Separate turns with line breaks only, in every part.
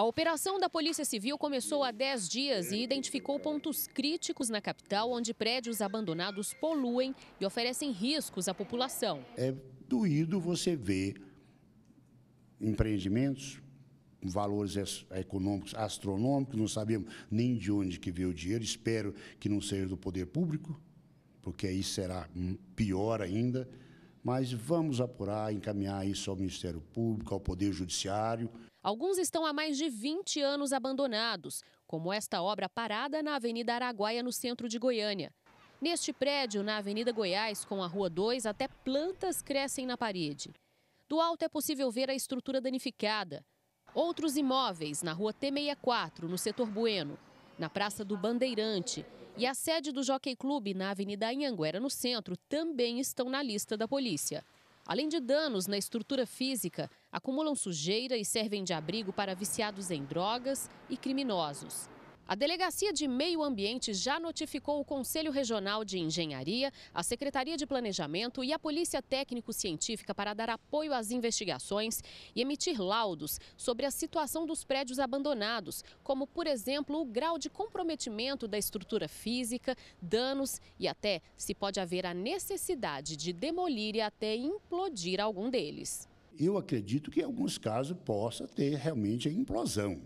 A operação da Polícia Civil começou há 10 dias e identificou pontos críticos na capital onde prédios abandonados poluem e oferecem riscos à população.
É doído você ver empreendimentos com valores econômicos astronômicos, não sabemos nem de onde que veio o dinheiro, espero que não seja do poder público, porque aí será hum, pior ainda, mas vamos apurar, encaminhar isso ao Ministério Público, ao Poder Judiciário,
Alguns estão há mais de 20 anos abandonados, como esta obra parada na Avenida Araguaia, no centro de Goiânia. Neste prédio, na Avenida Goiás, com a Rua 2, até plantas crescem na parede. Do alto é possível ver a estrutura danificada. Outros imóveis na Rua T64, no setor Bueno, na Praça do Bandeirante e a sede do Jockey Clube na Avenida Anhanguera, no centro, também estão na lista da polícia. Além de danos na estrutura física, acumulam sujeira e servem de abrigo para viciados em drogas e criminosos. A Delegacia de Meio Ambiente já notificou o Conselho Regional de Engenharia, a Secretaria de Planejamento e a Polícia Técnico-Científica para dar apoio às investigações e emitir laudos sobre a situação dos prédios abandonados, como, por exemplo, o grau de comprometimento da estrutura física, danos e até se pode haver a necessidade de demolir e até implodir algum deles.
Eu acredito que em alguns casos possa ter realmente a implosão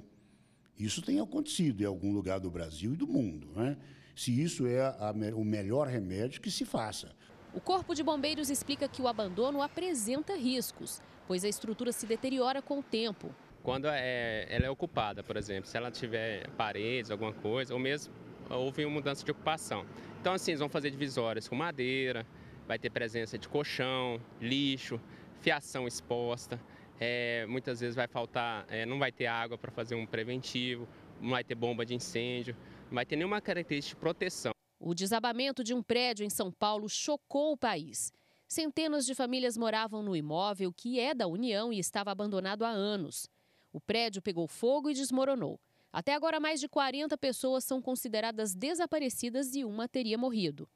isso tem acontecido em algum lugar do Brasil e do mundo, né? se isso é a, o melhor remédio que se faça.
O Corpo de Bombeiros explica que o abandono apresenta riscos, pois a estrutura se deteriora com o tempo.
Quando
é, ela é ocupada, por exemplo, se ela tiver paredes, alguma coisa, ou mesmo houve uma mudança de ocupação. Então, assim, eles vão fazer divisórias com madeira, vai ter presença de colchão, lixo, fiação exposta é, muitas vezes vai faltar, é, não vai ter água para fazer um preventivo, não vai ter bomba de incêndio, não vai ter nenhuma característica de proteção.
O desabamento de um prédio em São Paulo chocou o país. Centenas de famílias moravam no imóvel que é da União e estava abandonado há anos. O prédio pegou fogo e desmoronou. Até agora, mais de 40 pessoas são consideradas desaparecidas e uma teria morrido.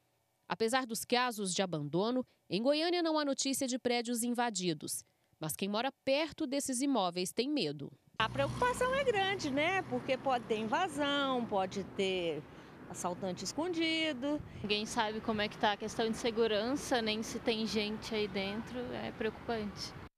Apesar dos casos de abandono, em Goiânia não há notícia de prédios invadidos. Mas quem mora perto desses imóveis tem medo. A preocupação é grande, né? Porque pode ter invasão, pode ter assaltante escondido. Ninguém sabe como é que está a questão de segurança, nem se tem gente aí dentro, é preocupante.